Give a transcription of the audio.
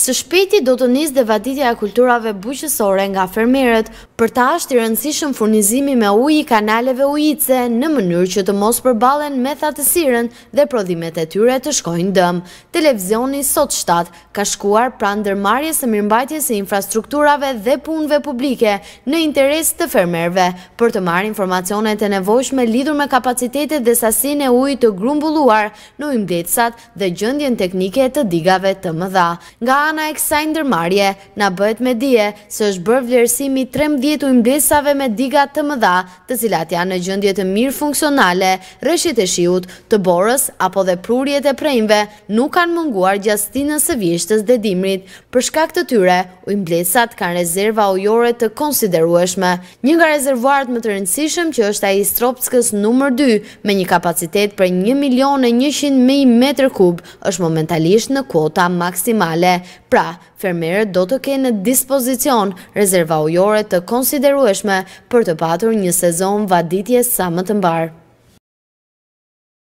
Së shpeti do të njës dhe vaditja e kulturave buqësore nga fermeret për ta është i rëndësishëm furnizimi me uj i kanaleve ujice në mënyrë që të mos përbalen me thatësiren dhe prodhimet e tyre të shkojnë dëm. Televizioni sot shtatë ka shkuar pra ndërmarjes së mirëmbajtjes e infrastrukturave dhe punve publike në interes të fermerve për të marë informacionet e nevojshme lidur me kapacitetet dhe sasin e uj të grumbulluar në imdetsat dhe gjëndjen teknike të digave të mëdha. Nga ana e kësaj ndërmarje na bëhet me dije se është bërë vlerësimi 13 ujmbësave me diga të mëdha, të cilat janë në gjendje të mirë funksionale, rreshit e shiut, të borës apo dhe prurjet e prejve nuk kanë munguar gjatë stinës së vjeshtës dhe dimrit. Për shkak të tyre, ujmbësat kanë rezerva ujore të konsiderueshme. Një nga rezervuarët më të rëndësishëm që është ai i Stropskës numër 2 me një kapacitet prej 1 milionë 100 mijë metër kub është momentalisht në kuota maksimale. Pra, fermerët do të kejnë në dispozicion rezerva ujore të konsiderueshme për të patur një sezon vaditje sa më të mbarë.